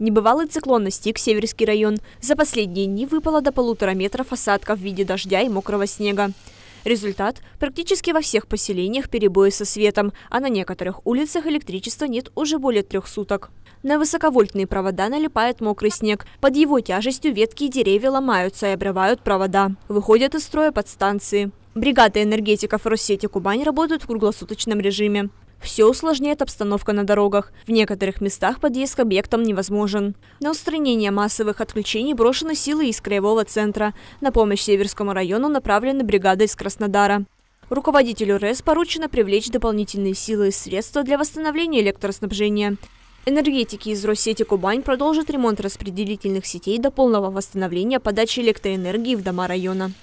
Небывалый циклон настиг Северский район. За последние дни выпало до полутора метров осадков в виде дождя и мокрого снега. Результат – практически во всех поселениях перебои со светом, а на некоторых улицах электричества нет уже более трех суток. На высоковольтные провода налипает мокрый снег. Под его тяжестью ветки и деревья ломаются и обрывают провода. Выходят из строя подстанции. Бригады энергетиков Россети «Кубань» работают в круглосуточном режиме. Все усложняет обстановка на дорогах. В некоторых местах подъезд к объектам невозможен. На устранение массовых отключений брошены силы из Краевого центра. На помощь Северскому району направлены бригады из Краснодара. Руководителю РЭС поручено привлечь дополнительные силы и средства для восстановления электроснабжения. Энергетики из Россети «Кубань» продолжат ремонт распределительных сетей до полного восстановления подачи электроэнергии в дома района.